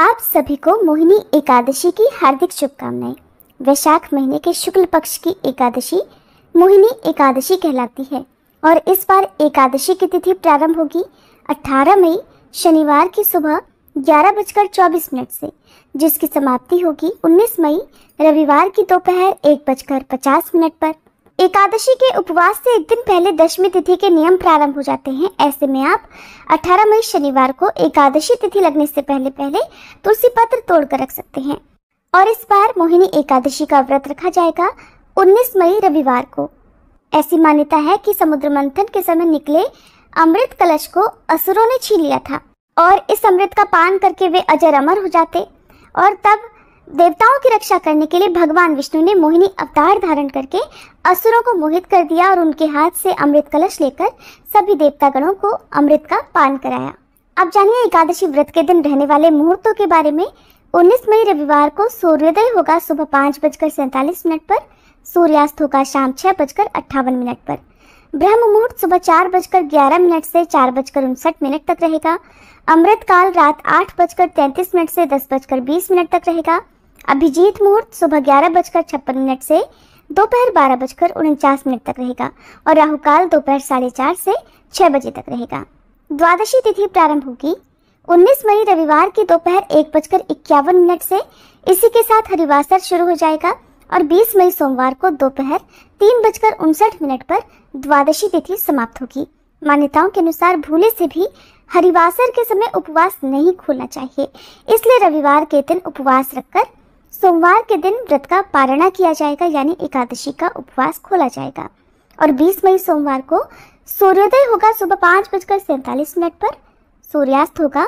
आप सभी को मोहिनी एकादशी की हार्दिक शुभकामनाएं वैशाख महीने के शुक्ल पक्ष की एकादशी मोहिनी एकादशी कहलाती है और इस बार एकादशी की तिथि प्रारंभ होगी 18 मई शनिवार की सुबह ग्यारह बजकर चौबीस मिनट से जिसकी समाप्ति होगी 19 मई रविवार की दोपहर एक बजकर पचास मिनट पर एकादशी के उपवास से एक दिन पहले दशमी तिथि के नियम प्रारंभ हो जाते हैं ऐसे में आप 18 मई शनिवार को एकादशी तिथि लगने से पहले पहले तुलसी पत्र तोड़कर रख सकते हैं और इस बार मोहिनी एकादशी का व्रत रखा जाएगा 19 मई रविवार को ऐसी मान्यता है कि समुद्र मंथन के समय निकले अमृत कलश को असुरों ने छीन लिया था और इस अमृत का पान करके वे अजर अमर हो जाते और तब देवताओं की रक्षा करने के लिए भगवान विष्णु ने मोहिनी अवतार धारण करके असुरों को मोहित कर दिया और उनके हाथ से अमृत कलश लेकर सभी देवतागणों को अमृत का पान कराया आप जानिए एकादशी व्रत के दिन रहने वाले मुहूर्तों के बारे में 19 मई रविवार को सूर्योदय होगा सुबह पाँच बजकर सैंतालीस मिनट पर सूर्यास्त होगा शाम छः बजकर अट्ठावन मिनट पर ब्रह्म मुहूर्त सुबह चार बजकर ग्यारह मिनट से चार बजकर उनसठ मिनट तक रहेगा अमृत काल रात आठ बजकर तैंतीस मिनट से दस बजकर बीस मिनट तक रहेगा अभिजीत मुहूर्त सुबह ग्यारह बजकर छप्पन मिनट से दोपहर बारह बजकर उनचास मिनट तक रहेगा और राहुकाल दोपहर साढ़े चार से छह बजे तक रहेगा द्वादशी तिथि प्रारंभ होगी 19 मई रविवार की दोपहर एक बजकर इक्यावन मिनट से इसी के साथ हरिवासर शुरू हो जाएगा और 20 मई सोमवार को दोपहर तीन बजकर उनसठ मिनट पर द्वादशी तिथि समाप्त होगी मान्यताओं के अनुसार भूले से भी हरिवासर के समय उपवास नहीं खोलना चाहिए इसलिए रविवार के दिन उपवास रखकर सोमवार के दिन व्रत का पारणा किया जाएगा यानी एकादशी का उपवास खोला जाएगा और 20 मई सोमवार को सूर्योदय होगा सुबह पाँच बजकर सैंतालीस मिनट पर सूर्यास्त होगा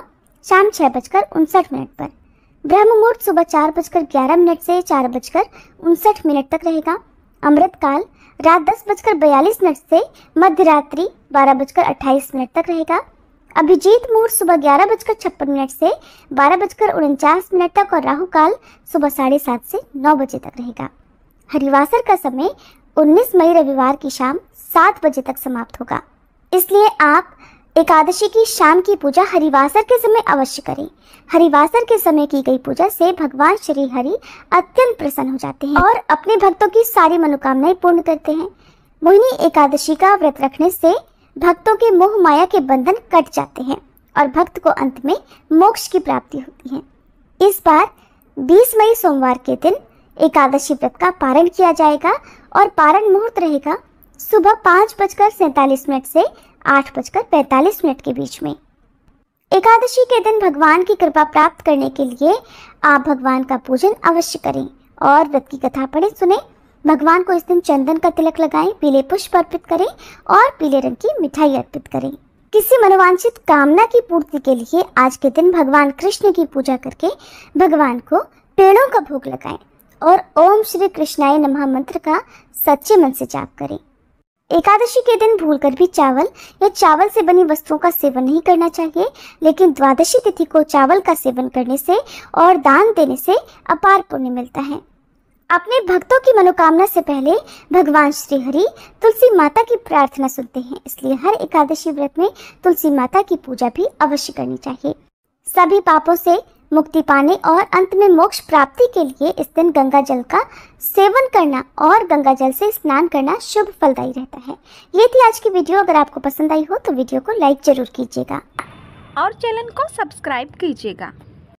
शाम छः बजकर उनसठ मिनट पर ब्रह्म मुहूर्त सुबह चार बजकर ग्यारह मिनट से चार बजकर उनसठ मिनट तक रहेगा अमृत काल रात दस बजकर बयालीस मिनट से मध्य रात्रि बारह बजकर अट्ठाईस मिनट तक रहेगा अभिजीत मुहूर्त सुबह ग्यारह बजकर छप्पन मिनट से बारह बजकर उनचास मिनट तक और राहु काल सुबह साढ़े सात से नौ बजे तक रहेगा हरिवासर का समय 19 मई रविवार की शाम सात बजे तक समाप्त होगा इसलिए आप एकादशी की शाम की पूजा हरिवासर के समय अवश्य करें हरिवासर के समय की गई पूजा से भगवान श्री हरि अत्यंत प्रसन्न हो जाते हैं और अपने भक्तों की सारी मनोकामनाएं पूर्ण करते हैं मोहिनी एकादशी का व्रत रखने से भक्तों के मोह माया के बंधन कट जाते हैं और भक्त को अंत में मोक्ष की प्राप्ति होती है इस बार 20 मई सोमवार के दिन एकादशी व्रत का पारण किया जाएगा और पारण मुहूर्त रहेगा सुबह पाँच बजकर सैतालीस मिनट से आठ बजकर पैंतालीस मिनट के बीच में एकादशी के दिन भगवान की कृपा प्राप्त करने के लिए आप भगवान का पूजन अवश्य करें और व्रत की कथा पढ़े सुने भगवान को इस दिन चंदन का तिलक लगाएं, पीले पुष्प अर्पित करें और पीले रंग की मिठाई अर्पित करें किसी मनोवांछित कामना की पूर्ति के लिए आज के दिन भगवान कृष्ण की पूजा करके भगवान को पेड़ों का भोग लगाएं और ओम श्री कृष्णाय नमः मंत्र का सच्चे मन से जाप करें एकादशी के दिन भूलकर भी चावल या चावल से बनी वस्तुओं का सेवन नहीं करना चाहिए लेकिन द्वादशी तिथि को चावल का सेवन करने से और दान देने से अपार पुण्य मिलता है अपने भक्तों की मनोकामना से पहले भगवान श्री हरि तुलसी माता की प्रार्थना सुनते हैं इसलिए हर एकादशी व्रत में तुलसी माता की पूजा भी अवश्य करनी चाहिए सभी पापों से मुक्ति पाने और अंत में मोक्ष प्राप्ति के लिए इस दिन गंगा जल का सेवन करना और गंगा जल से स्नान करना शुभ फलदायी रहता है ये थी आज की वीडियो अगर आपको पसंद आई हो तो वीडियो को लाइक जरूर कीजिएगा और चैनल को सब्सक्राइब कीजिएगा